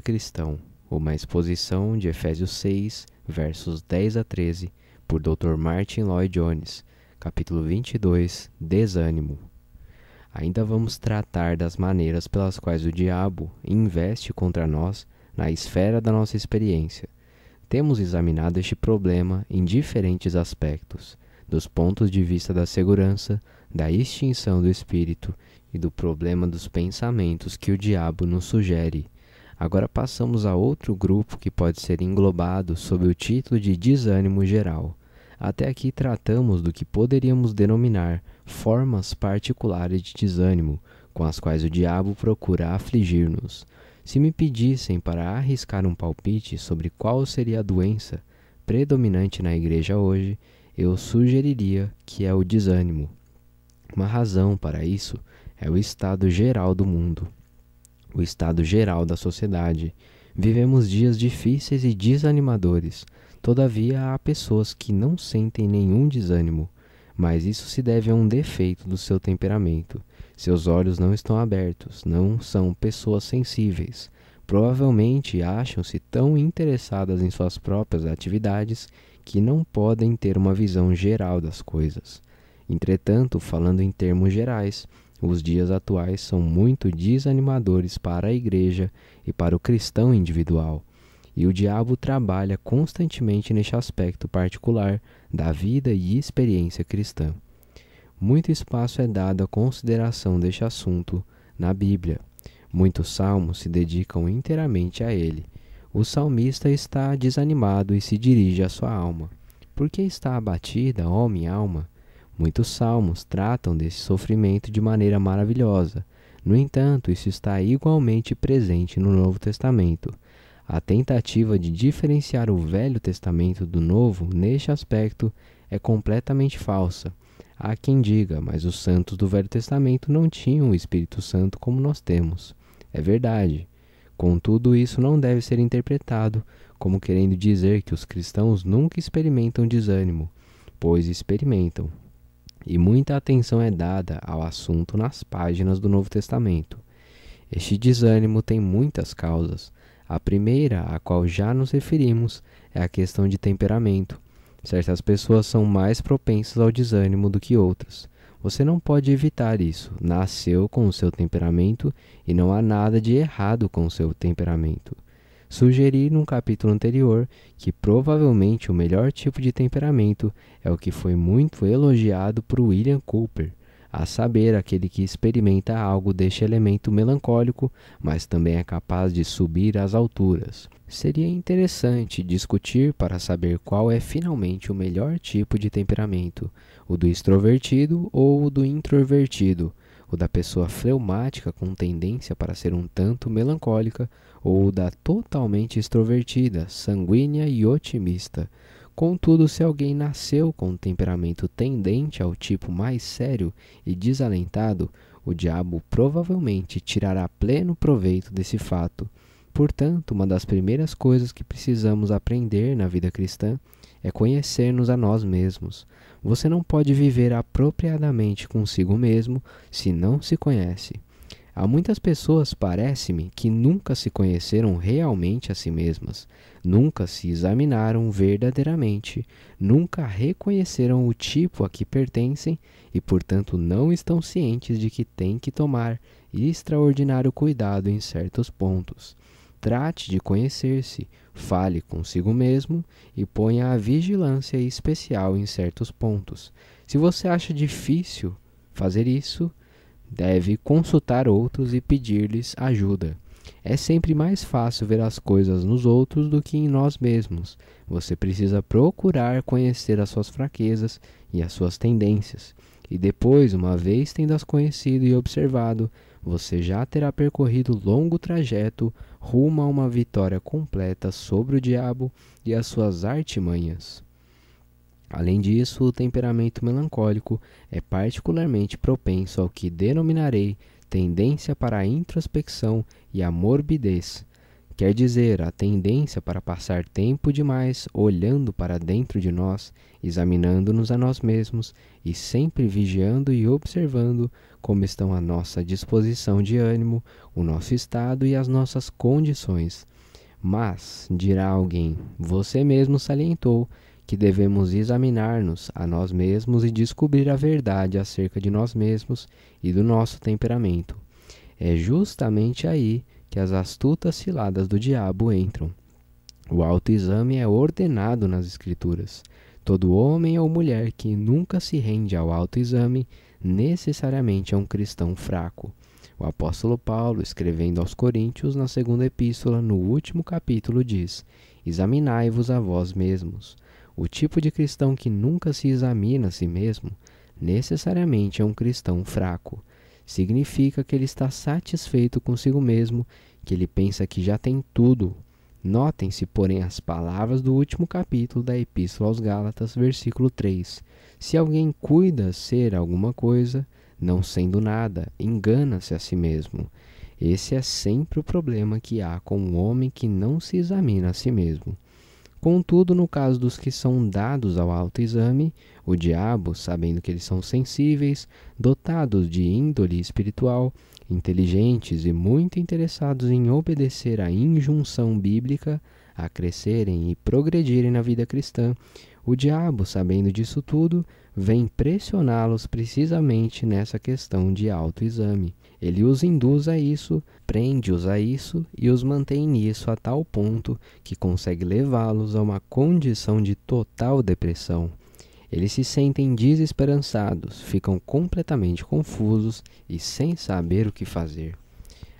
cristão, uma exposição de Efésios 6, versos 10 a 13, por Dr. Martin Lloyd Jones, capítulo 22, Desânimo. Ainda vamos tratar das maneiras pelas quais o diabo investe contra nós na esfera da nossa experiência. Temos examinado este problema em diferentes aspectos, dos pontos de vista da segurança, da extinção do espírito e do problema dos pensamentos que o diabo nos sugere Agora passamos a outro grupo que pode ser englobado sob o título de desânimo geral. Até aqui tratamos do que poderíamos denominar formas particulares de desânimo, com as quais o diabo procura afligir-nos. Se me pedissem para arriscar um palpite sobre qual seria a doença predominante na igreja hoje, eu sugeriria que é o desânimo. Uma razão para isso é o estado geral do mundo o estado geral da sociedade. Vivemos dias difíceis e desanimadores. Todavia, há pessoas que não sentem nenhum desânimo, mas isso se deve a um defeito do seu temperamento. Seus olhos não estão abertos, não são pessoas sensíveis. Provavelmente acham-se tão interessadas em suas próprias atividades que não podem ter uma visão geral das coisas. Entretanto, falando em termos gerais, os dias atuais são muito desanimadores para a igreja e para o cristão individual, e o diabo trabalha constantemente neste aspecto particular da vida e experiência cristã. Muito espaço é dado à consideração deste assunto na Bíblia. Muitos salmos se dedicam inteiramente a ele. O salmista está desanimado e se dirige à sua alma. Por que está abatida, ó minha alma? Muitos salmos tratam desse sofrimento de maneira maravilhosa. No entanto, isso está igualmente presente no Novo Testamento. A tentativa de diferenciar o Velho Testamento do Novo neste aspecto é completamente falsa. Há quem diga, mas os santos do Velho Testamento não tinham o Espírito Santo como nós temos. É verdade. Contudo, isso não deve ser interpretado como querendo dizer que os cristãos nunca experimentam desânimo, pois experimentam e muita atenção é dada ao assunto nas páginas do Novo Testamento. Este desânimo tem muitas causas. A primeira, a qual já nos referimos, é a questão de temperamento. Certas pessoas são mais propensas ao desânimo do que outras. Você não pode evitar isso. Nasceu com o seu temperamento e não há nada de errado com o seu temperamento. Sugeri num capítulo anterior que provavelmente o melhor tipo de temperamento é o que foi muito elogiado por William Cooper, a saber, aquele que experimenta algo deste elemento melancólico, mas também é capaz de subir às alturas. Seria interessante discutir para saber qual é finalmente o melhor tipo de temperamento: o do extrovertido ou o do introvertido, o da pessoa fleumática com tendência para ser um tanto melancólica ou da totalmente extrovertida, sanguínea e otimista. Contudo, se alguém nasceu com um temperamento tendente ao tipo mais sério e desalentado, o diabo provavelmente tirará pleno proveito desse fato. Portanto, uma das primeiras coisas que precisamos aprender na vida cristã é conhecer-nos a nós mesmos. Você não pode viver apropriadamente consigo mesmo se não se conhece. Há muitas pessoas, parece-me, que nunca se conheceram realmente a si mesmas, nunca se examinaram verdadeiramente, nunca reconheceram o tipo a que pertencem e, portanto, não estão cientes de que têm que tomar extraordinário cuidado em certos pontos. Trate de conhecer-se, fale consigo mesmo e ponha a vigilância especial em certos pontos. Se você acha difícil fazer isso, deve consultar outros e pedir-lhes ajuda. É sempre mais fácil ver as coisas nos outros do que em nós mesmos. Você precisa procurar conhecer as suas fraquezas e as suas tendências. E depois, uma vez tendo as conhecido e observado, você já terá percorrido longo trajeto rumo a uma vitória completa sobre o diabo e as suas artimanhas. Além disso, o temperamento melancólico é particularmente propenso ao que denominarei tendência para a introspecção e a morbidez, quer dizer, a tendência para passar tempo demais olhando para dentro de nós, examinando-nos a nós mesmos e sempre vigiando e observando como estão a nossa disposição de ânimo, o nosso estado e as nossas condições. Mas, dirá alguém, você mesmo salientou que devemos examinar-nos a nós mesmos e descobrir a verdade acerca de nós mesmos e do nosso temperamento. É justamente aí que as astutas ciladas do diabo entram. O autoexame é ordenado nas Escrituras. Todo homem ou mulher que nunca se rende ao autoexame necessariamente é um cristão fraco. O apóstolo Paulo, escrevendo aos Coríntios na segunda epístola, no último capítulo, diz: Examinai-vos a vós mesmos, o tipo de cristão que nunca se examina a si mesmo necessariamente é um cristão fraco. Significa que ele está satisfeito consigo mesmo, que ele pensa que já tem tudo. Notem-se, porém, as palavras do último capítulo da Epístola aos Gálatas, versículo 3. Se alguém cuida ser alguma coisa, não sendo nada, engana-se a si mesmo. Esse é sempre o problema que há com o um homem que não se examina a si mesmo. Contudo, no caso dos que são dados ao autoexame, o diabo, sabendo que eles são sensíveis, dotados de índole espiritual, inteligentes e muito interessados em obedecer à injunção bíblica a crescerem e progredirem na vida cristã, o diabo, sabendo disso tudo, vem pressioná-los precisamente nessa questão de autoexame. Ele os induz a isso, prende-os a isso e os mantém nisso a tal ponto que consegue levá-los a uma condição de total depressão. Eles se sentem desesperançados, ficam completamente confusos e sem saber o que fazer.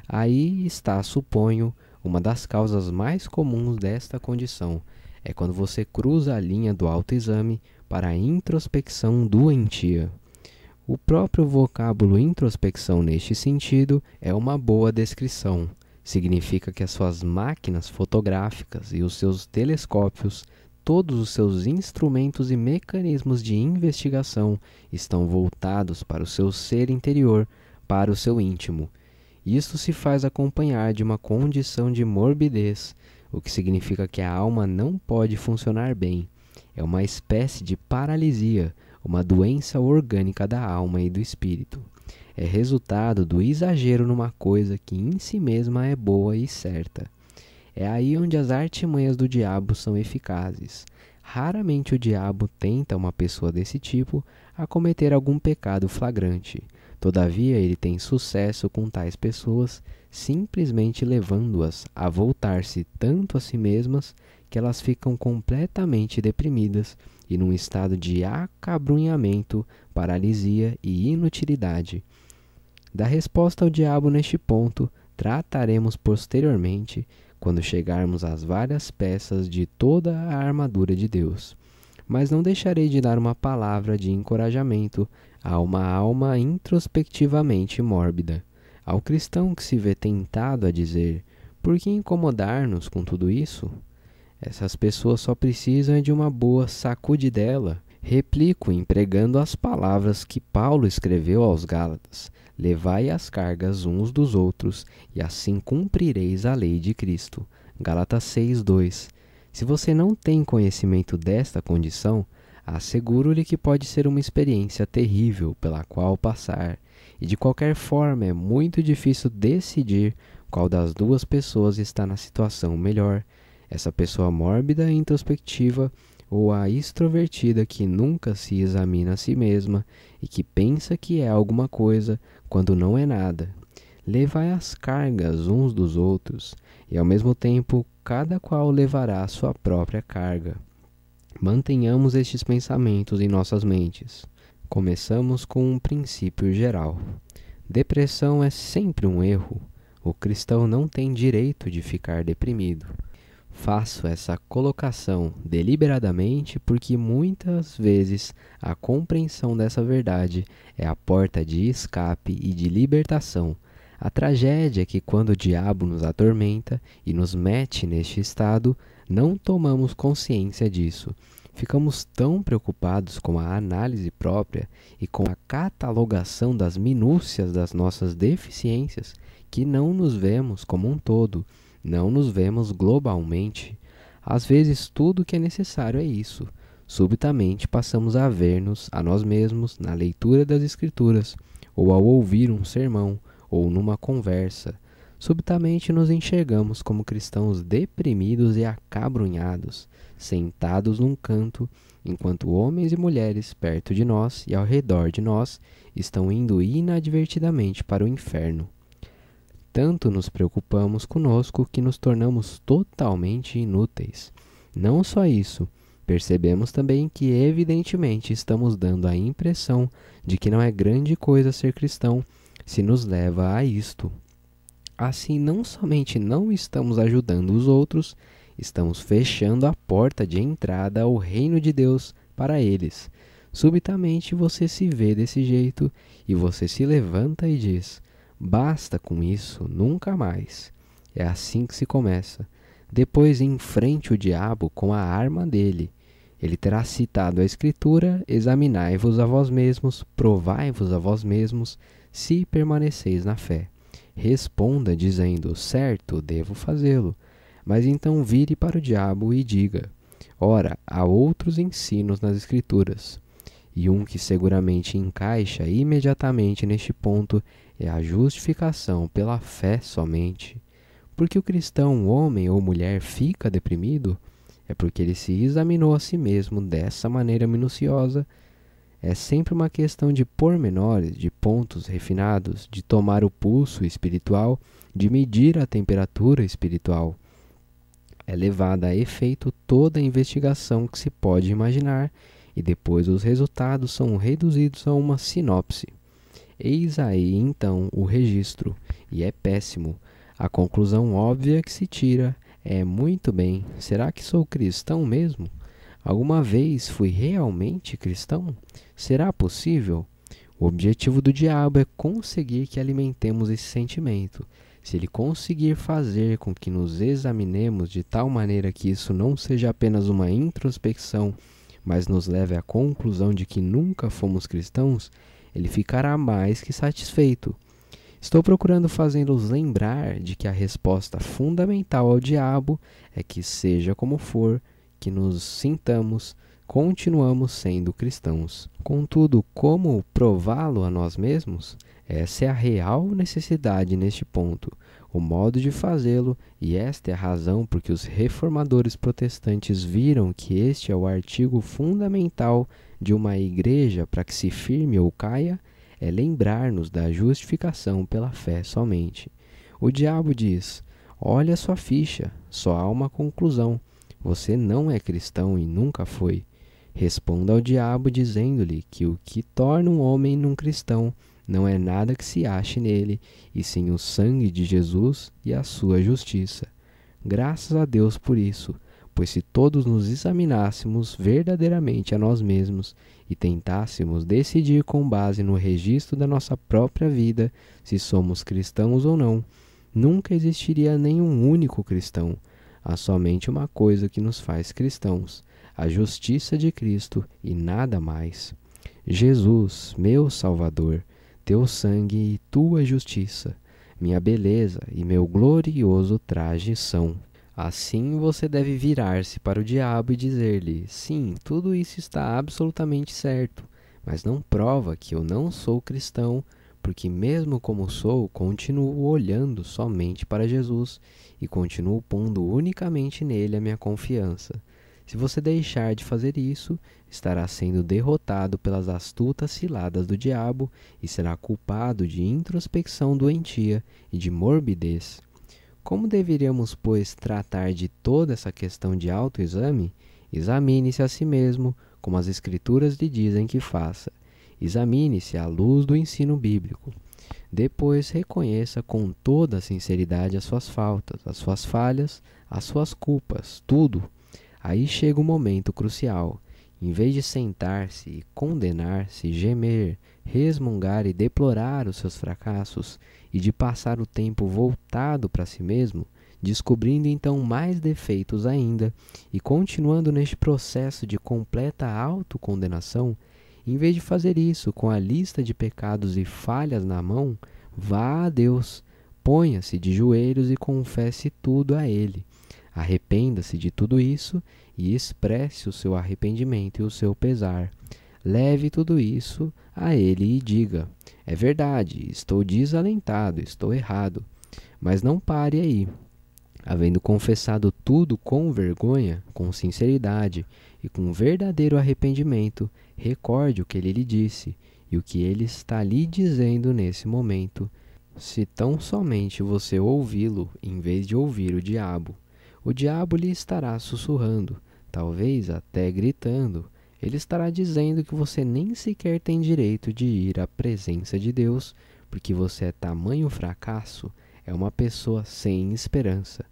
Aí está, suponho, uma das causas mais comuns desta condição, é quando você cruza a linha do autoexame para a introspecção doentia. O próprio vocábulo introspecção neste sentido é uma boa descrição. Significa que as suas máquinas fotográficas e os seus telescópios, todos os seus instrumentos e mecanismos de investigação estão voltados para o seu ser interior, para o seu íntimo. Isto se faz acompanhar de uma condição de morbidez o que significa que a alma não pode funcionar bem. É uma espécie de paralisia, uma doença orgânica da alma e do espírito. É resultado do exagero numa coisa que em si mesma é boa e certa. É aí onde as artimanhas do diabo são eficazes. Raramente o diabo tenta uma pessoa desse tipo a cometer algum pecado flagrante Todavia, ele tem sucesso com tais pessoas simplesmente levando-as a voltar-se tanto a si mesmas que elas ficam completamente deprimidas e num estado de acabrunhamento, paralisia e inutilidade. Da resposta ao diabo neste ponto, trataremos posteriormente, quando chegarmos às várias peças de toda a armadura de Deus. Mas não deixarei de dar uma palavra de encorajamento a uma alma introspectivamente mórbida, ao cristão que se vê tentado a dizer: por que incomodar-nos com tudo isso? Essas pessoas só precisam de uma boa sacudidela. Replico empregando as palavras que Paulo escreveu aos Gálatas: Levai as cargas uns dos outros, e assim cumprireis a lei de Cristo. Gálatas 6:2. Se você não tem conhecimento desta condição, Asseguro-lhe que pode ser uma experiência terrível pela qual passar, e de qualquer forma é muito difícil decidir qual das duas pessoas está na situação melhor, essa pessoa mórbida e introspectiva ou a extrovertida que nunca se examina a si mesma e que pensa que é alguma coisa quando não é nada. Levai as cargas uns dos outros, e ao mesmo tempo cada qual levará a sua própria carga. Mantenhamos estes pensamentos em nossas mentes. Começamos com um princípio geral. Depressão é sempre um erro. O cristão não tem direito de ficar deprimido. Faço essa colocação deliberadamente porque muitas vezes a compreensão dessa verdade é a porta de escape e de libertação. A tragédia é que, quando o diabo nos atormenta e nos mete neste estado, não tomamos consciência disso. Ficamos tão preocupados com a análise própria e com a catalogação das minúcias das nossas deficiências que não nos vemos como um todo, não nos vemos globalmente. Às vezes, tudo que é necessário é isso. Subitamente passamos a ver-nos a nós mesmos na leitura das Escrituras, ou ao ouvir um sermão, ou numa conversa, Subitamente nos enxergamos como cristãos deprimidos e acabrunhados, sentados num canto, enquanto homens e mulheres perto de nós e ao redor de nós estão indo inadvertidamente para o inferno. Tanto nos preocupamos conosco que nos tornamos totalmente inúteis. Não só isso, percebemos também que evidentemente estamos dando a impressão de que não é grande coisa ser cristão se nos leva a isto. Assim, não somente não estamos ajudando os outros, estamos fechando a porta de entrada ao reino de Deus para eles. Subitamente você se vê desse jeito e você se levanta e diz: basta com isso, nunca mais. É assim que se começa. Depois enfrente o diabo com a arma dele. Ele terá citado a Escritura: examinai-vos a vós mesmos, provai-vos a vós mesmos, se permaneceis na fé. Responda dizendo: Certo, devo fazê-lo. Mas então vire para o diabo e diga: Ora, há outros ensinos nas Escrituras. E um que seguramente encaixa imediatamente neste ponto é a justificação pela fé somente. Porque o cristão, homem ou mulher, fica deprimido é porque ele se examinou a si mesmo dessa maneira minuciosa é sempre uma questão de pormenores, de pontos refinados, de tomar o pulso espiritual, de medir a temperatura espiritual. É levada a efeito toda a investigação que se pode imaginar e depois os resultados são reduzidos a uma sinopse. Eis aí então o registro, e é péssimo. A conclusão óbvia que se tira é: muito bem, será que sou cristão mesmo? Alguma vez fui realmente cristão? Será possível? O objetivo do diabo é conseguir que alimentemos esse sentimento. Se ele conseguir fazer com que nos examinemos de tal maneira que isso não seja apenas uma introspecção, mas nos leve à conclusão de que nunca fomos cristãos, ele ficará mais que satisfeito. Estou procurando fazê-los lembrar de que a resposta fundamental ao diabo é que, seja como for, que nos sintamos, continuamos sendo cristãos. Contudo, como prová-lo a nós mesmos? Essa é a real necessidade neste ponto, o modo de fazê-lo, e esta é a razão por que os reformadores protestantes viram que este é o artigo fundamental de uma igreja para que se firme ou caia, é lembrar-nos da justificação pela fé somente. O diabo diz: Olha sua ficha, só há uma conclusão. Você não é cristão e nunca foi. Responda ao diabo dizendo-lhe que o que torna um homem num cristão não é nada que se ache nele, e sim o sangue de Jesus e a sua justiça. Graças a Deus por isso, pois se todos nos examinássemos verdadeiramente a nós mesmos e tentássemos decidir com base no registro da nossa própria vida se somos cristãos ou não, nunca existiria nenhum único cristão. Há somente uma coisa que nos faz cristãos, a justiça de Cristo e nada mais. Jesus, meu Salvador, teu sangue e tua justiça, minha beleza e meu glorioso traje são. Assim você deve virar-se para o diabo e dizer-lhe: Sim, tudo isso está absolutamente certo, mas não prova que eu não sou cristão, porque, mesmo como sou, continuo olhando somente para Jesus e continuo pondo unicamente nele a minha confiança. Se você deixar de fazer isso, estará sendo derrotado pelas astutas ciladas do diabo e será culpado de introspecção doentia e de morbidez. Como deveríamos, pois, tratar de toda essa questão de autoexame? Examine-se a si mesmo, como as Escrituras lhe dizem que faça. Examine-se à luz do ensino bíblico. Depois reconheça com toda a sinceridade as suas faltas, as suas falhas, as suas culpas, tudo Aí chega o momento crucial. Em vez de sentar-se, condenar-se, gemer, resmungar e deplorar os seus fracassos, e de passar o tempo voltado para si mesmo, descobrindo então mais defeitos ainda, e continuando neste processo de completa autocondenação, em vez de fazer isso com a lista de pecados e falhas na mão, vá a Deus, ponha-se de joelhos e confesse tudo a Ele. Arrependa-se de tudo isso e expresse o seu arrependimento e o seu pesar. Leve tudo isso a ele e diga: É verdade, estou desalentado, estou errado. Mas não pare aí. Havendo confessado tudo com vergonha, com sinceridade e com verdadeiro arrependimento, recorde o que ele lhe disse e o que ele está lhe dizendo nesse momento, se tão somente você ouvi-lo em vez de ouvir o diabo. O diabo lhe estará sussurrando, talvez até gritando. Ele estará dizendo que você nem sequer tem direito de ir à presença de Deus, porque você é tamanho fracasso, é uma pessoa sem esperança.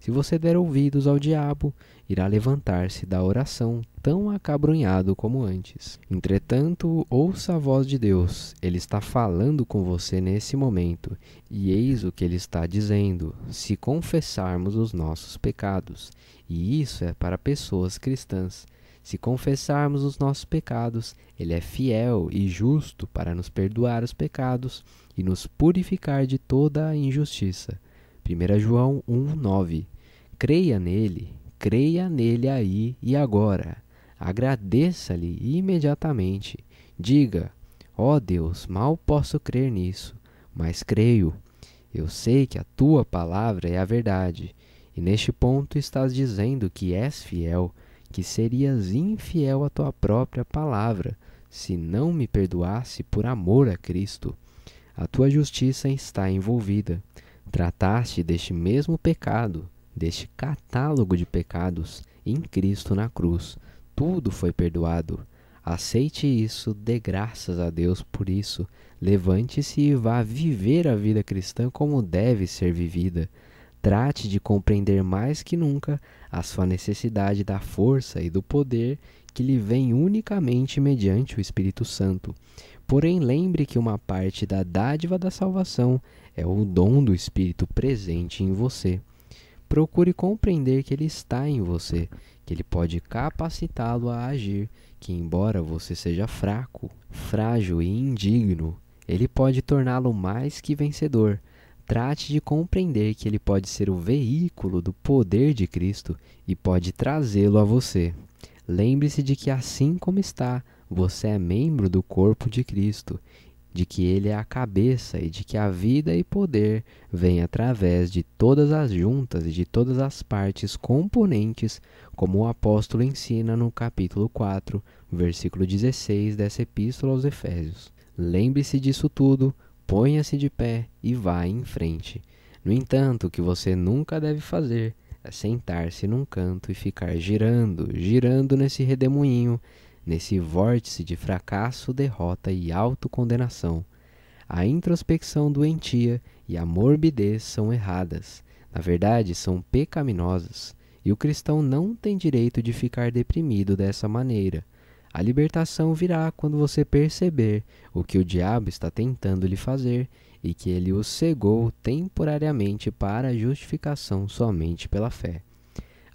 Se você der ouvidos ao diabo, irá levantar-se da oração tão acabrunhado como antes. Entretanto, ouça a voz de Deus, ele está falando com você nesse momento, e eis o que ele está dizendo: se confessarmos os nossos pecados. E isso é para pessoas cristãs. Se confessarmos os nossos pecados, Ele é fiel e justo para nos perdoar os pecados e nos purificar de toda a injustiça. 1 João 1,9 Creia nele, creia nele aí e agora. Agradeça-lhe imediatamente. Diga: Ó oh Deus, mal posso crer nisso, mas creio. Eu sei que a tua palavra é a verdade, e neste ponto estás dizendo que és fiel, que serias infiel à tua própria palavra, se não me perdoasse por amor a Cristo. A tua justiça está envolvida. Trataste deste mesmo pecado deste catálogo de pecados em Cristo na cruz. Tudo foi perdoado. Aceite isso, dê graças a Deus por isso. Levante-se e vá viver a vida cristã como deve ser vivida. Trate de compreender mais que nunca a sua necessidade da força e do poder que lhe vem unicamente mediante o Espírito Santo. Porém, lembre que uma parte da dádiva da salvação é o dom do Espírito presente em você. Procure compreender que ele está em você, que ele pode capacitá-lo a agir, que embora você seja fraco, frágil e indigno, ele pode torná-lo mais que vencedor. Trate de compreender que ele pode ser o veículo do poder de Cristo e pode trazê-lo a você. Lembre-se de que, assim como está, você é membro do corpo de Cristo de que ele é a cabeça e de que a vida e poder vêm através de todas as juntas e de todas as partes componentes, como o apóstolo ensina no capítulo 4, versículo 16 dessa epístola aos Efésios. Lembre-se disso tudo, ponha-se de pé e vá em frente. No entanto, o que você nunca deve fazer é sentar-se num canto e ficar girando, girando nesse redemoinho Nesse vórtice de fracasso, derrota e autocondenação, a introspecção doentia e a morbidez são erradas. Na verdade, são pecaminosas, e o cristão não tem direito de ficar deprimido dessa maneira. A libertação virá quando você perceber o que o diabo está tentando lhe fazer e que ele o cegou temporariamente para a justificação somente pela fé.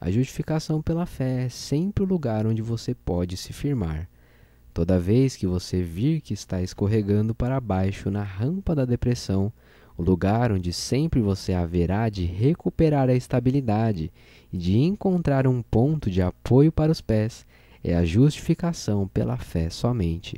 A justificação pela fé é sempre o lugar onde você pode se firmar. Toda vez que você vir que está escorregando para baixo na rampa da depressão, o lugar onde sempre você haverá de recuperar a estabilidade e de encontrar um ponto de apoio para os pés, é a justificação pela fé somente.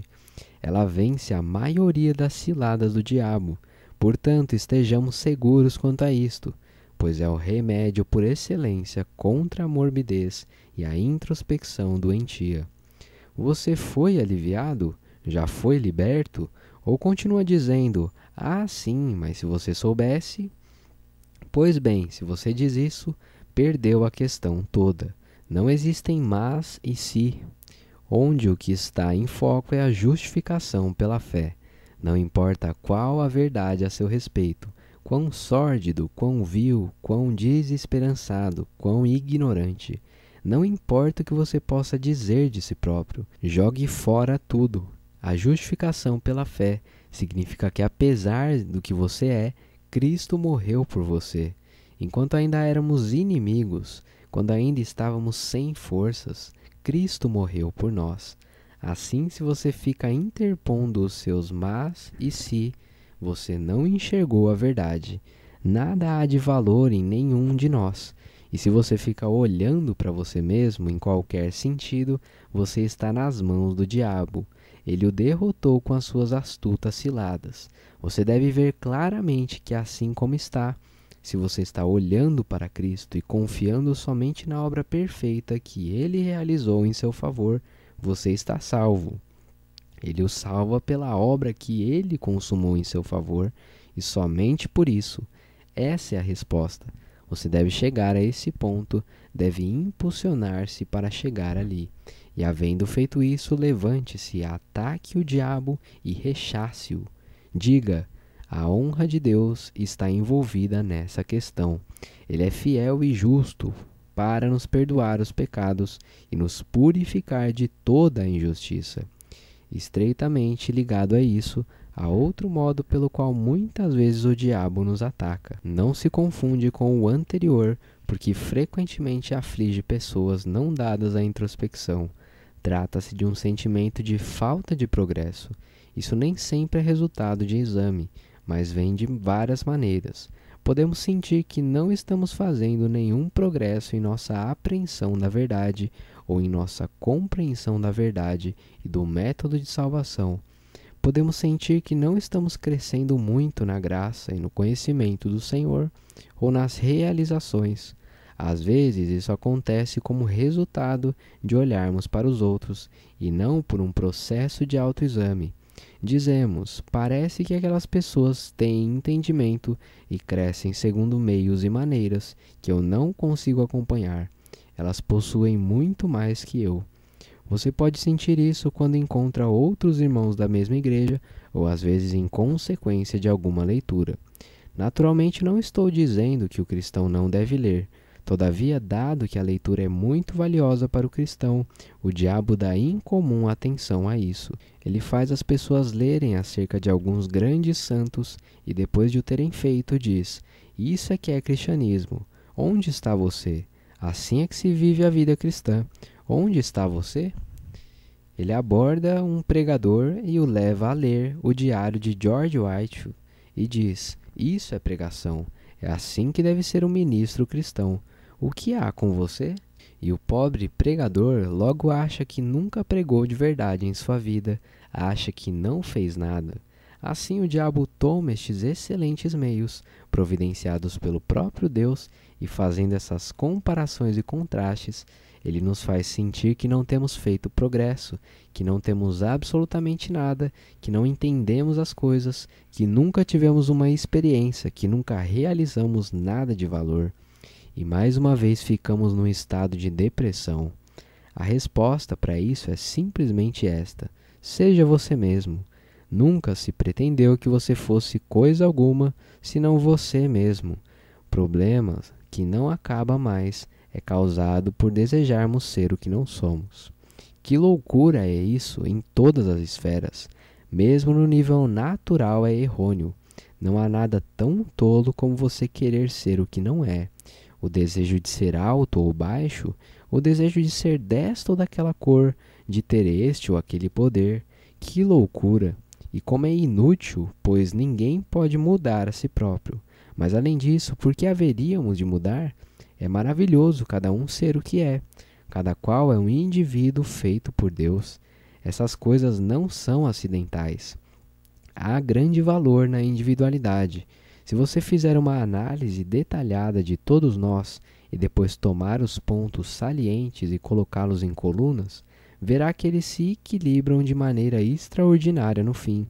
Ela vence a maioria das ciladas do diabo. Portanto, estejamos seguros quanto a isto pois é o remédio por excelência contra a morbidez e a introspecção doentia. Você foi aliviado? Já foi liberto? Ou continua dizendo: Ah, sim, mas se você soubesse. Pois bem, se você diz isso, perdeu a questão toda. Não existem mas e se, si, onde o que está em foco é a justificação pela fé. Não importa qual a verdade a seu respeito, Quão sórdido, quão vil, quão desesperançado, quão ignorante. Não importa o que você possa dizer de si próprio, jogue fora tudo. A justificação pela fé significa que, apesar do que você é, Cristo morreu por você. Enquanto ainda éramos inimigos, quando ainda estávamos sem forças, Cristo morreu por nós. Assim, se você fica interpondo os seus mas e se, si, você não enxergou a verdade. Nada há de valor em nenhum de nós. E se você fica olhando para você mesmo em qualquer sentido, você está nas mãos do diabo. Ele o derrotou com as suas astutas ciladas. Você deve ver claramente que é assim como está, se você está olhando para Cristo e confiando somente na obra perfeita que ele realizou em seu favor, você está salvo. Ele o salva pela obra que ele consumou em seu favor e somente por isso. Essa é a resposta. Você deve chegar a esse ponto, deve impulsionar-se para chegar ali. E havendo feito isso, levante-se, ataque o diabo e rechace-o. Diga: a honra de Deus está envolvida nessa questão. Ele é fiel e justo para nos perdoar os pecados e nos purificar de toda a injustiça estreitamente ligado a isso, há outro modo pelo qual muitas vezes o diabo nos ataca. Não se confunde com o anterior, porque frequentemente aflige pessoas não dadas à introspecção. Trata-se de um sentimento de falta de progresso. Isso nem sempre é resultado de exame, mas vem de várias maneiras. Podemos sentir que não estamos fazendo nenhum progresso em nossa apreensão da verdade ou em nossa compreensão da verdade e do método de salvação, podemos sentir que não estamos crescendo muito na graça e no conhecimento do Senhor ou nas realizações. Às vezes, isso acontece como resultado de olharmos para os outros e não por um processo de autoexame. Dizemos, parece que aquelas pessoas têm entendimento e crescem segundo meios e maneiras que eu não consigo acompanhar. Elas possuem muito mais que eu. Você pode sentir isso quando encontra outros irmãos da mesma igreja ou às vezes em consequência de alguma leitura. Naturalmente, não estou dizendo que o cristão não deve ler. Todavia, dado que a leitura é muito valiosa para o cristão, o diabo dá incomum atenção a isso. Ele faz as pessoas lerem acerca de alguns grandes santos e, depois de o terem feito, diz: Isso é que é cristianismo. Onde está você? Assim é que se vive a vida cristã. Onde está você? Ele aborda um pregador e o leva a ler o diário de George Whitefield e diz: Isso é pregação. É assim que deve ser um ministro cristão. O que há com você? E o pobre pregador logo acha que nunca pregou de verdade em sua vida, acha que não fez nada. Assim o diabo toma estes excelentes meios, providenciados pelo próprio Deus, e fazendo essas comparações e contrastes, ele nos faz sentir que não temos feito progresso, que não temos absolutamente nada, que não entendemos as coisas, que nunca tivemos uma experiência, que nunca realizamos nada de valor. E mais uma vez ficamos num estado de depressão. A resposta para isso é simplesmente esta: seja você mesmo. Nunca se pretendeu que você fosse coisa alguma senão você mesmo. Problema que não acaba mais é causado por desejarmos ser o que não somos. Que loucura é isso em todas as esferas. Mesmo no nível natural é errôneo. Não há nada tão tolo como você querer ser o que não é. O desejo de ser alto ou baixo, o desejo de ser desta ou daquela cor, de ter este ou aquele poder. Que loucura! E como é inútil, pois ninguém pode mudar a si próprio. Mas além disso, porque haveríamos de mudar? É maravilhoso cada um ser o que é. Cada qual é um indivíduo feito por Deus. Essas coisas não são acidentais. Há grande valor na individualidade. Se você fizer uma análise detalhada de todos nós e depois tomar os pontos salientes e colocá-los em colunas, verá que eles se equilibram de maneira extraordinária no fim.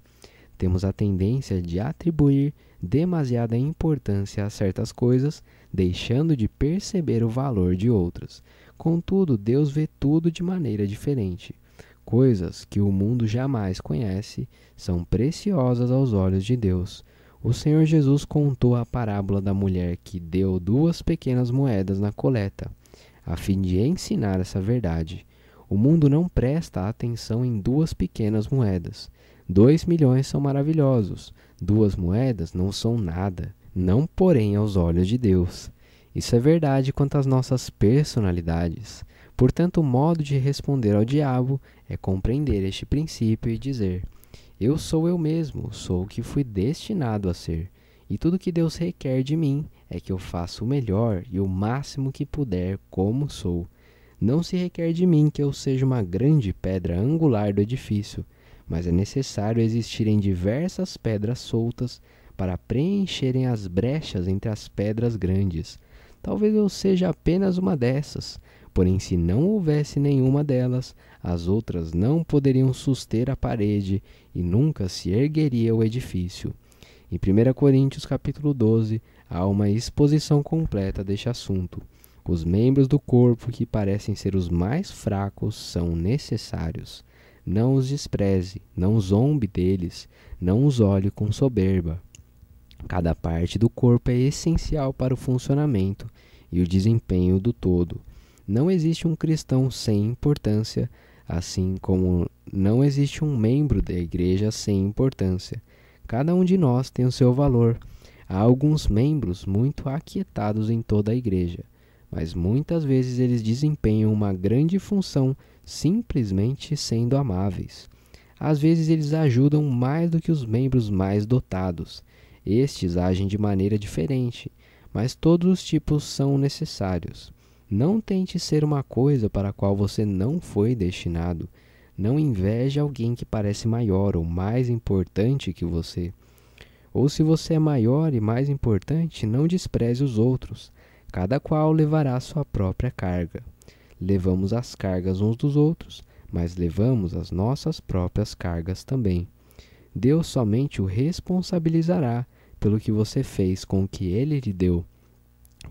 Temos a tendência de atribuir demasiada importância a certas coisas, deixando de perceber o valor de outras. Contudo, Deus vê tudo de maneira diferente. Coisas que o mundo jamais conhece são preciosas aos olhos de Deus. O Senhor Jesus contou a parábola da mulher que deu duas pequenas moedas na coleta, a fim de ensinar essa verdade. O mundo não presta atenção em duas pequenas moedas. Dois milhões são maravilhosos, duas moedas não são nada, não porém aos olhos de Deus. Isso é verdade quanto às nossas personalidades. Portanto, o modo de responder ao diabo é compreender este princípio e dizer: Eu sou eu mesmo, sou o que fui destinado a ser, e tudo que Deus requer de mim é que eu faça o melhor e o máximo que puder como sou não se requer de mim que eu seja uma grande pedra angular do edifício, mas é necessário existirem diversas pedras soltas para preencherem as brechas entre as pedras grandes. Talvez eu seja apenas uma dessas, porém, se não houvesse nenhuma delas, as outras não poderiam suster a parede e nunca se ergueria o edifício. Em 1 Coríntios capítulo 12, há uma exposição completa deste assunto. Os membros do corpo que parecem ser os mais fracos são necessários. Não os despreze, não zombe deles, não os olhe com soberba. Cada parte do corpo é essencial para o funcionamento e o desempenho do todo. Não existe um cristão sem importância, assim como não existe um membro da igreja sem importância. Cada um de nós tem o seu valor. Há alguns membros muito aquietados em toda a igreja mas muitas vezes eles desempenham uma grande função simplesmente sendo amáveis. Às vezes eles ajudam mais do que os membros mais dotados. Estes agem de maneira diferente, mas todos os tipos são necessários. Não tente ser uma coisa para a qual você não foi destinado. Não inveje alguém que parece maior ou mais importante que você. Ou se você é maior e mais importante, não despreze os outros. Cada qual levará sua própria carga. Levamos as cargas uns dos outros, mas levamos as nossas próprias cargas também. Deus somente o responsabilizará pelo que você fez com o que ele lhe deu.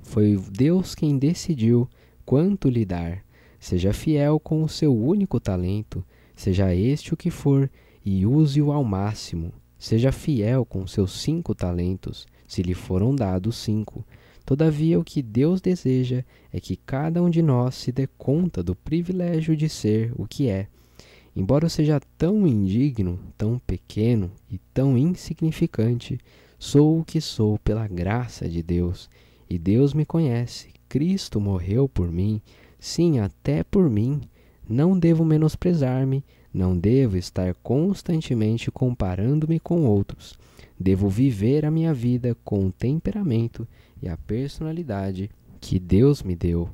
Foi Deus quem decidiu quanto lhe dar. Seja fiel com o seu único talento, seja este o que for, e use-o ao máximo. Seja fiel com seus cinco talentos, se lhe foram dados cinco. Todavia, o que Deus deseja é que cada um de nós se dê conta do privilégio de ser o que é. Embora seja tão indigno, tão pequeno e tão insignificante, sou o que sou pela graça de Deus. E Deus me conhece. Cristo morreu por mim, sim, até por mim. Não devo menosprezar-me, não devo estar constantemente comparando-me com outros. Devo viver a minha vida com temperamento e a personalidade que Deus me deu.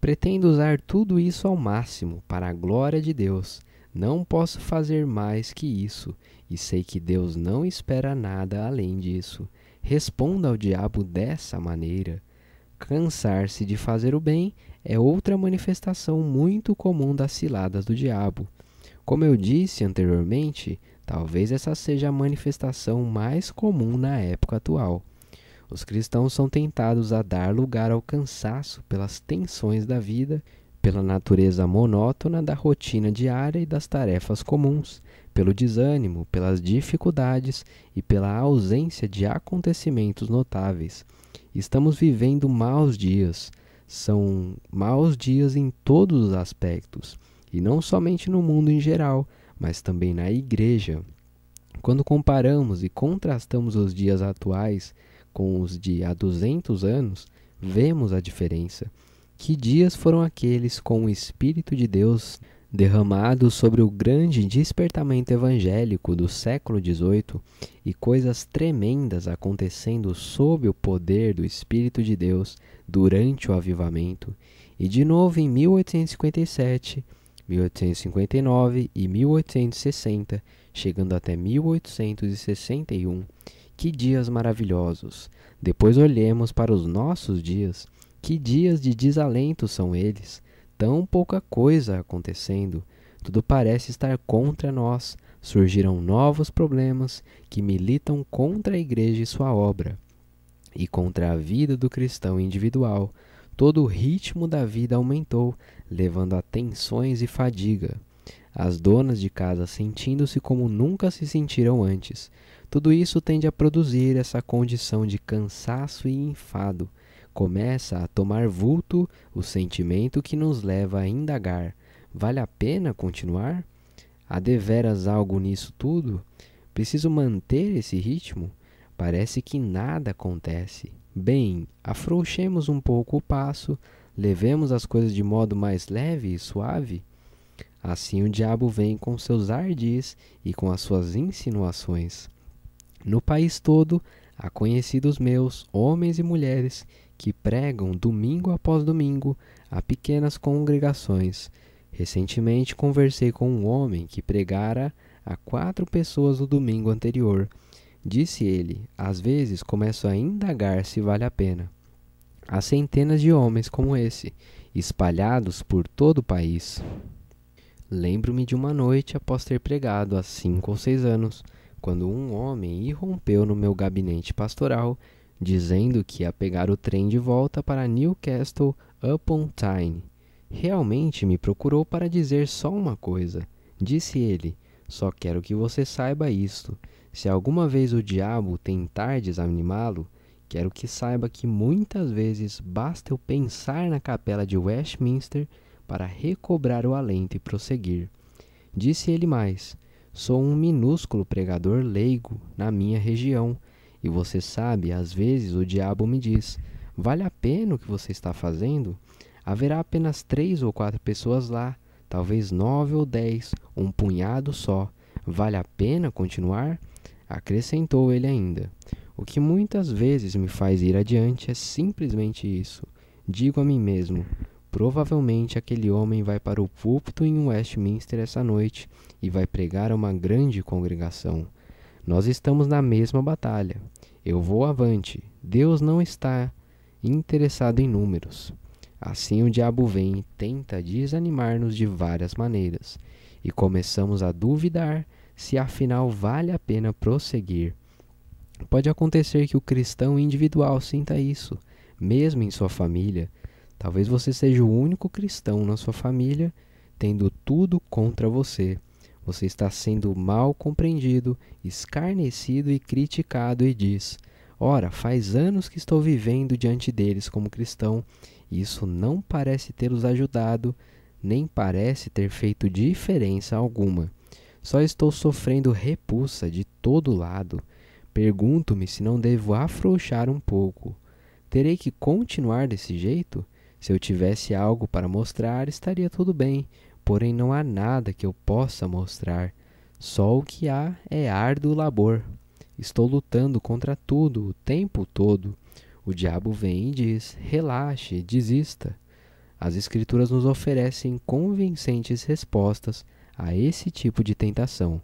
Pretendo usar tudo isso ao máximo para a glória de Deus. Não posso fazer mais que isso, e sei que Deus não espera nada além disso. Responda ao diabo dessa maneira. Cansar-se de fazer o bem é outra manifestação muito comum das ciladas do diabo. Como eu disse anteriormente, talvez essa seja a manifestação mais comum na época atual. Os cristãos são tentados a dar lugar ao cansaço pelas tensões da vida, pela natureza monótona da rotina diária e das tarefas comuns, pelo desânimo, pelas dificuldades e pela ausência de acontecimentos notáveis. Estamos vivendo maus dias. São maus dias em todos os aspectos, e não somente no mundo em geral, mas também na igreja. Quando comparamos e contrastamos os dias atuais com os de há 200 anos, vemos a diferença. Que dias foram aqueles com o Espírito de Deus derramado sobre o grande despertamento evangélico do século XVIII e coisas tremendas acontecendo sob o poder do Espírito de Deus durante o avivamento. E de novo em 1857, 1859 e 1860, chegando até 1861 que dias maravilhosos! Depois olhemos para os nossos dias. Que dias de desalento são eles! Tão pouca coisa acontecendo. Tudo parece estar contra nós. Surgiram novos problemas que militam contra a igreja e sua obra, e contra a vida do cristão individual. Todo o ritmo da vida aumentou, levando a tensões e fadiga. As donas de casa sentindo-se como nunca se sentiram antes tudo isso tende a produzir essa condição de cansaço e enfado. Começa a tomar vulto o sentimento que nos leva a indagar: vale a pena continuar? Há deveras algo nisso tudo? Preciso manter esse ritmo? Parece que nada acontece. Bem, afrouxemos um pouco o passo, levemos as coisas de modo mais leve e suave. Assim o diabo vem com seus ardis e com as suas insinuações. No país todo há conhecidos meus, homens e mulheres, que pregam domingo após domingo a pequenas congregações. Recentemente conversei com um homem que pregara a quatro pessoas no domingo anterior. Disse ele: Às vezes começo a indagar se vale a pena. Há centenas de homens como esse, espalhados por todo o país. Lembro-me de uma noite após ter pregado há cinco ou seis anos quando um homem irrompeu no meu gabinete pastoral, dizendo que ia pegar o trem de volta para Newcastle upon Tyne. Realmente me procurou para dizer só uma coisa. Disse ele: Só quero que você saiba isto. Se alguma vez o diabo tentar desanimá-lo, quero que saiba que muitas vezes basta eu pensar na capela de Westminster para recobrar o alento e prosseguir. Disse ele mais: Sou um minúsculo pregador leigo na minha região, e você sabe, às vezes o diabo me diz: vale a pena o que você está fazendo? Haverá apenas três ou quatro pessoas lá, talvez nove ou dez, um punhado só. Vale a pena continuar? Acrescentou ele ainda. O que muitas vezes me faz ir adiante é simplesmente isso. Digo a mim mesmo: Provavelmente aquele homem vai para o púlpito em Westminster essa noite e vai pregar a uma grande congregação. Nós estamos na mesma batalha. Eu vou avante. Deus não está interessado em números. Assim o diabo vem e tenta desanimar-nos de várias maneiras, e começamos a duvidar se afinal vale a pena prosseguir. Pode acontecer que o cristão individual sinta isso, mesmo em sua família, Talvez você seja o único cristão na sua família tendo tudo contra você. Você está sendo mal compreendido, escarnecido e criticado, e diz: Ora, faz anos que estou vivendo diante deles como cristão, e isso não parece ter os ajudado, nem parece ter feito diferença alguma. Só estou sofrendo repulsa de todo lado. Pergunto-me se não devo afrouxar um pouco. Terei que continuar desse jeito? Se eu tivesse algo para mostrar, estaria tudo bem, porém não há nada que eu possa mostrar. Só o que há é árduo labor. Estou lutando contra tudo o tempo todo. O diabo vem e diz: relaxe, desista. As Escrituras nos oferecem convincentes respostas a esse tipo de tentação.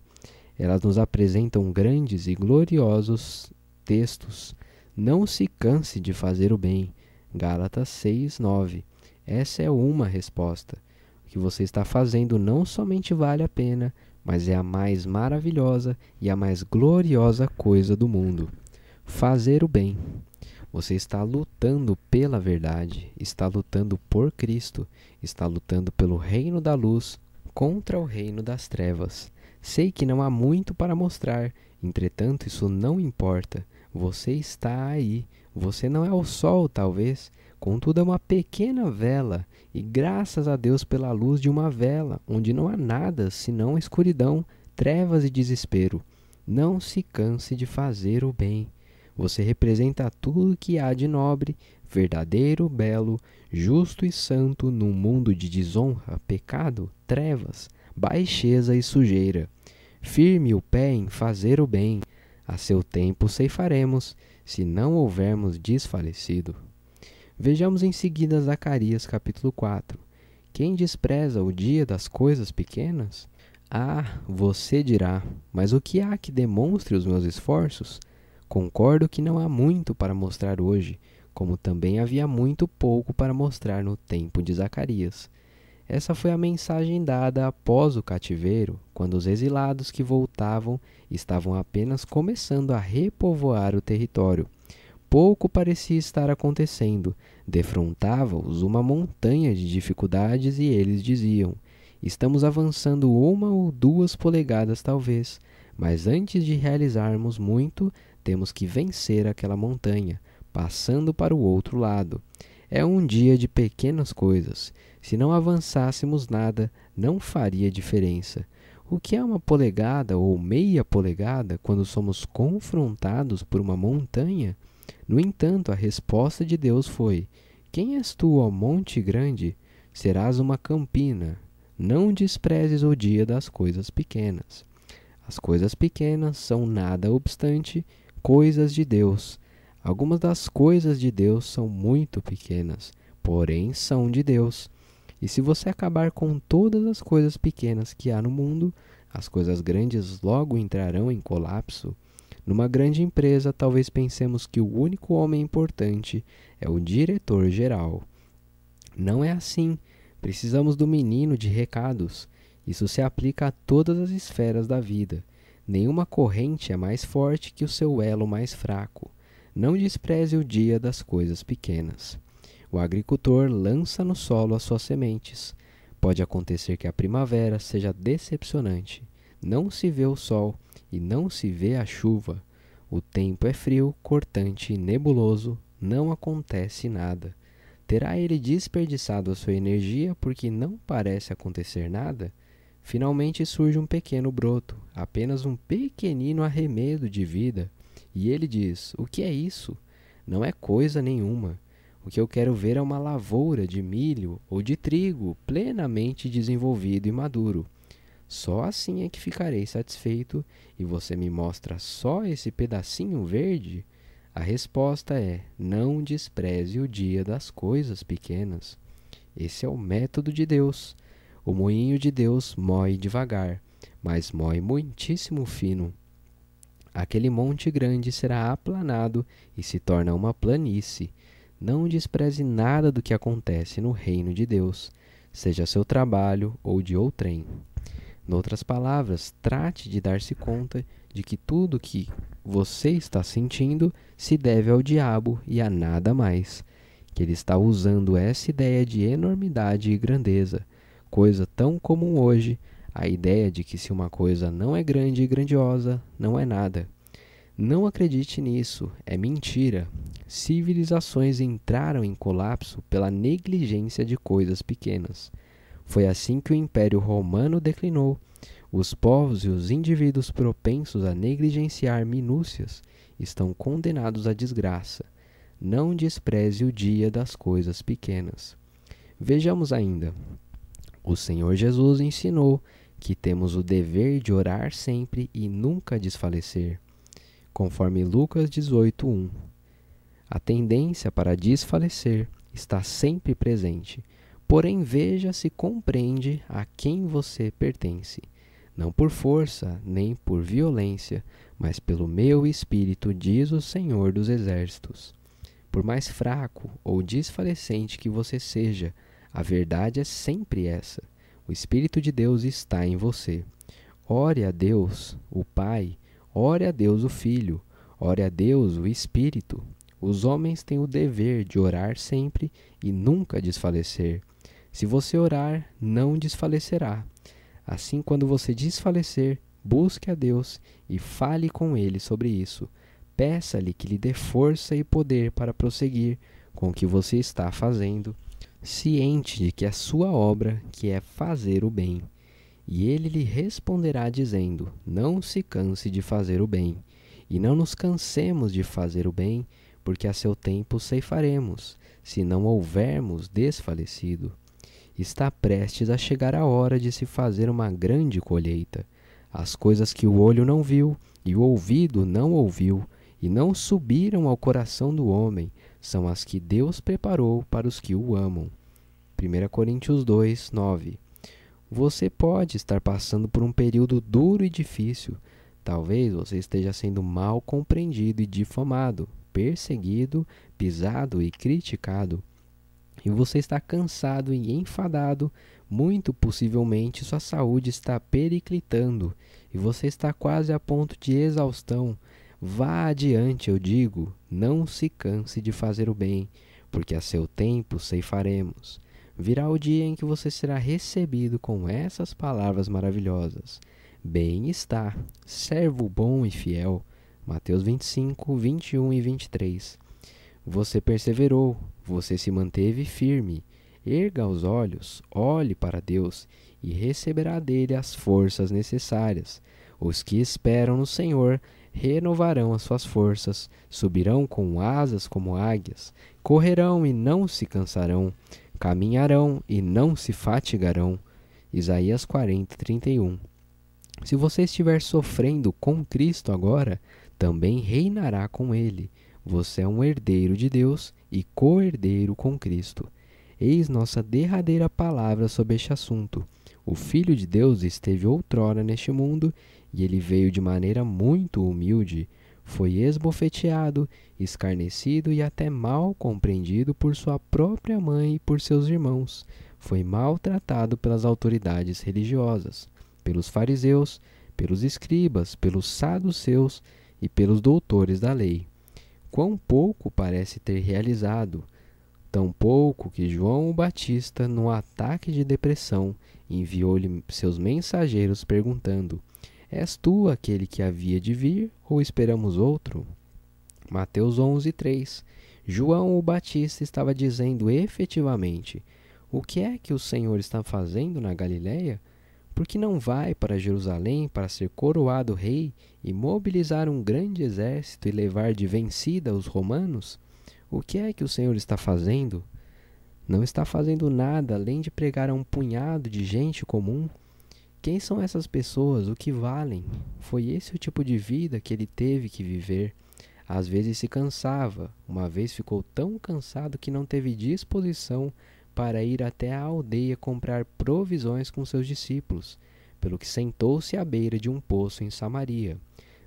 Elas nos apresentam grandes e gloriosos textos. Não se canse de fazer o bem, Gálatas 6, 9. Essa é uma resposta. O que você está fazendo não somente vale a pena, mas é a mais maravilhosa e a mais gloriosa coisa do mundo. Fazer o bem. Você está lutando pela verdade, está lutando por Cristo, está lutando pelo reino da luz contra o reino das trevas. Sei que não há muito para mostrar, entretanto, isso não importa. Você está aí você não é o sol, talvez, contudo é uma pequena vela, e graças a Deus pela luz de uma vela, onde não há nada senão escuridão, trevas e desespero. Não se canse de fazer o bem. Você representa tudo o que há de nobre, verdadeiro, belo, justo e santo num mundo de desonra, pecado, trevas, baixeza e sujeira. Firme o pé em fazer o bem. A seu tempo ceifaremos se não houvermos desfalecido. Vejamos em seguida Zacarias capítulo 4. Quem despreza o dia das coisas pequenas? Ah, você dirá, mas o que há que demonstre os meus esforços? Concordo que não há muito para mostrar hoje, como também havia muito pouco para mostrar no tempo de Zacarias. Essa foi a mensagem dada após o cativeiro, quando os exilados que voltavam estavam apenas começando a repovoar o território. Pouco parecia estar acontecendo, defrontava-os uma montanha de dificuldades e eles diziam: Estamos avançando uma ou duas polegadas, talvez, mas antes de realizarmos muito, temos que vencer aquela montanha, passando para o outro lado. É um dia de pequenas coisas se não avançássemos nada, não faria diferença. O que é uma polegada ou meia polegada quando somos confrontados por uma montanha? No entanto, a resposta de Deus foi: Quem és tu, ó monte grande? Serás uma campina. Não desprezes o dia das coisas pequenas. As coisas pequenas são nada obstante coisas de Deus. Algumas das coisas de Deus são muito pequenas, porém são de Deus. E se você acabar com todas as coisas pequenas que há no mundo, as coisas grandes logo entrarão em colapso. Numa grande empresa, talvez pensemos que o único homem importante é o diretor geral. Não é assim. Precisamos do menino de recados. Isso se aplica a todas as esferas da vida. Nenhuma corrente é mais forte que o seu elo mais fraco. Não despreze o dia das coisas pequenas. O agricultor lança no solo as suas sementes. Pode acontecer que a primavera seja decepcionante. Não se vê o sol e não se vê a chuva. O tempo é frio, cortante e nebuloso, não acontece nada. Terá ele desperdiçado a sua energia porque não parece acontecer nada? Finalmente surge um pequeno broto, apenas um pequenino arremedo de vida, e ele diz: O que é isso? Não é coisa nenhuma. O que eu quero ver é uma lavoura de milho ou de trigo plenamente desenvolvido e maduro. Só assim é que ficarei satisfeito e você me mostra só esse pedacinho verde? A resposta é: não despreze o dia das coisas pequenas. Esse é o método de Deus. O moinho de Deus moe devagar, mas moe muitíssimo fino. Aquele monte grande será aplanado e se torna uma planície não despreze nada do que acontece no reino de Deus, seja seu trabalho ou de outrem. Noutras palavras, trate de dar-se conta de que tudo que você está sentindo se deve ao diabo e a nada mais, que ele está usando essa ideia de enormidade e grandeza, coisa tão comum hoje, a ideia de que se uma coisa não é grande e grandiosa, não é nada. Não acredite nisso, é mentira. Civilizações entraram em colapso pela negligência de coisas pequenas. Foi assim que o Império Romano declinou. Os povos e os indivíduos propensos a negligenciar minúcias estão condenados à desgraça. Não despreze o dia das coisas pequenas. Vejamos ainda. O Senhor Jesus ensinou que temos o dever de orar sempre e nunca desfalecer conforme Lucas 18:1. A tendência para desfalecer está sempre presente, porém veja se compreende a quem você pertence, não por força nem por violência, mas pelo meu espírito, diz o Senhor dos Exércitos. Por mais fraco ou desfalecente que você seja, a verdade é sempre essa: o Espírito de Deus está em você. Ore a Deus, o Pai, Ore a Deus o Filho, ore a Deus o Espírito. Os homens têm o dever de orar sempre e nunca desfalecer. Se você orar, não desfalecerá. Assim, quando você desfalecer, busque a Deus e fale com Ele sobre isso. Peça-lhe que lhe dê força e poder para prosseguir com o que você está fazendo, ciente de que a sua obra, que é fazer o bem, e ele lhe responderá dizendo: Não se canse de fazer o bem, e não nos cansemos de fazer o bem, porque a seu tempo ceifaremos, se não houvermos desfalecido. Está prestes a chegar a hora de se fazer uma grande colheita. As coisas que o olho não viu, e o ouvido não ouviu, e não subiram ao coração do homem, são as que Deus preparou para os que o amam. 1 Coríntios 2, 9 você pode estar passando por um período duro e difícil. Talvez você esteja sendo mal compreendido e difamado, perseguido, pisado e criticado. E você está cansado e enfadado, muito possivelmente sua saúde está periclitando e você está quase a ponto de exaustão. Vá adiante, eu digo, não se canse de fazer o bem, porque a seu tempo ceifaremos. Virá o dia em que você será recebido com essas palavras maravilhosas: Bem-estar, servo bom e fiel. Mateus 25, 21 e 23. Você perseverou, você se manteve firme. Erga os olhos, olhe para Deus e receberá dele as forças necessárias. Os que esperam no Senhor renovarão as suas forças, subirão com asas como águias, correrão e não se cansarão, caminharão e não se fatigarão. Isaías 40, 31. Se você estiver sofrendo com Cristo agora, também reinará com Ele. Você é um herdeiro de Deus e co-herdeiro com Cristo. Eis nossa derradeira palavra sobre este assunto. O Filho de Deus esteve outrora neste mundo e ele veio de maneira muito humilde foi esbofeteado, escarnecido e até mal compreendido por sua própria mãe e por seus irmãos. Foi maltratado pelas autoridades religiosas, pelos fariseus, pelos escribas, pelos saduceus e pelos doutores da lei. Quão pouco parece ter realizado, tão pouco que João o Batista, num ataque de depressão, enviou-lhe seus mensageiros perguntando: És tu aquele que havia de vir, ou esperamos outro? Mateus 11, 3. João o Batista estava dizendo efetivamente: O que é que o Senhor está fazendo na Galiléia? Porque não vai para Jerusalém para ser coroado rei e mobilizar um grande exército e levar de vencida os romanos? O que é que o Senhor está fazendo? Não está fazendo nada além de pregar a um punhado de gente comum quem são essas pessoas? O que valem? Foi esse o tipo de vida que ele teve que viver. Às vezes se cansava, uma vez ficou tão cansado que não teve disposição para ir até a aldeia comprar provisões com seus discípulos, pelo que sentou-se à beira de um poço em Samaria.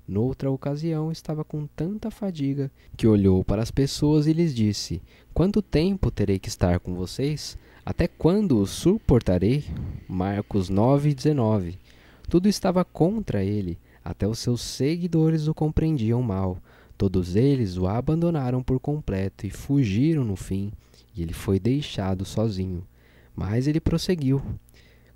Noutra ocasião, estava com tanta fadiga que olhou para as pessoas e lhes disse: Quanto tempo terei que estar com vocês? Até quando o suportarei? Marcos 9:19. Tudo estava contra ele, até os seus seguidores o compreendiam mal. Todos eles o abandonaram por completo e fugiram no fim, e ele foi deixado sozinho. Mas ele prosseguiu.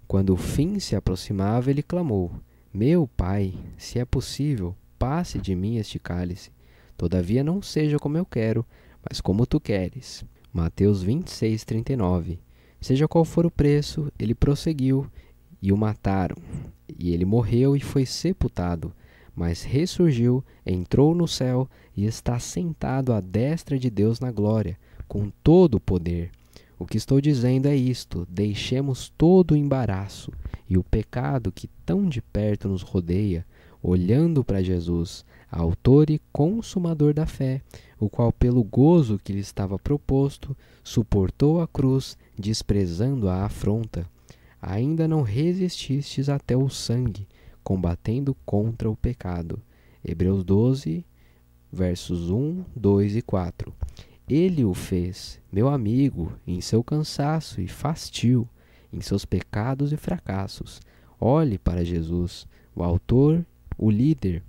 Quando o fim se aproximava, ele clamou: Meu pai, se é possível, passe de mim este cálice. Todavia não seja como eu quero, mas como tu queres. Mateus 26:39. Seja qual for o preço, ele prosseguiu e o mataram. E ele morreu e foi sepultado, mas ressurgiu, entrou no céu e está sentado à destra de Deus na glória, com todo o poder. O que estou dizendo é isto: deixemos todo o embaraço e o pecado que tão de perto nos rodeia, olhando para Jesus, autor e consumador da fé, o qual, pelo gozo que lhe estava proposto, suportou a cruz, desprezando a afronta. Ainda não resististes até o sangue, combatendo contra o pecado. Hebreus 12, versos 1, 2 e 4. Ele o fez, meu amigo, em seu cansaço e fastio, em seus pecados e fracassos. Olhe para Jesus, o Autor, o Líder,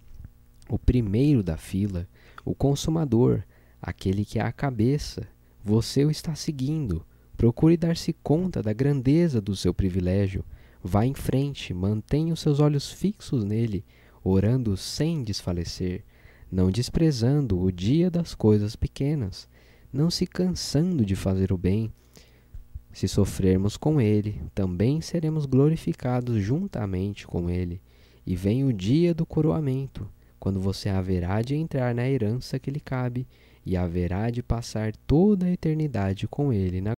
o primeiro da fila, o consumador, aquele que é a cabeça. Você o está seguindo. Procure dar-se conta da grandeza do seu privilégio. Vá em frente, mantenha os seus olhos fixos nele, orando sem desfalecer, não desprezando o dia das coisas pequenas, não se cansando de fazer o bem. Se sofrermos com ele, também seremos glorificados juntamente com ele, e vem o dia do coroamento quando você haverá de entrar na herança que lhe cabe e haverá de passar toda a eternidade com ele na